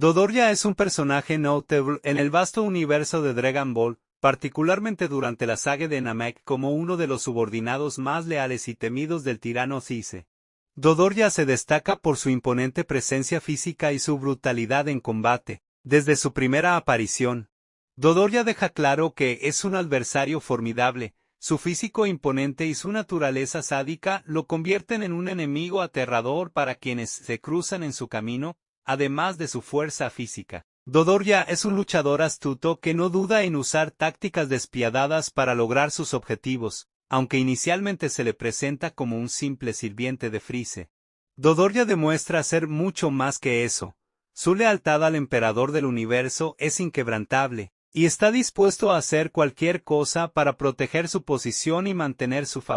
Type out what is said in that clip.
Dodoria es un personaje notable en el vasto universo de Dragon Ball, particularmente durante la saga de Namek como uno de los subordinados más leales y temidos del tirano Cise. Dodoria se destaca por su imponente presencia física y su brutalidad en combate, desde su primera aparición. Dodoria deja claro que es un adversario formidable, su físico imponente y su naturaleza sádica lo convierten en un enemigo aterrador para quienes se cruzan en su camino, además de su fuerza física. Dodoria es un luchador astuto que no duda en usar tácticas despiadadas para lograr sus objetivos, aunque inicialmente se le presenta como un simple sirviente de Frise. Dodoria demuestra ser mucho más que eso. Su lealtad al emperador del universo es inquebrantable, y está dispuesto a hacer cualquier cosa para proteger su posición y mantener su favor.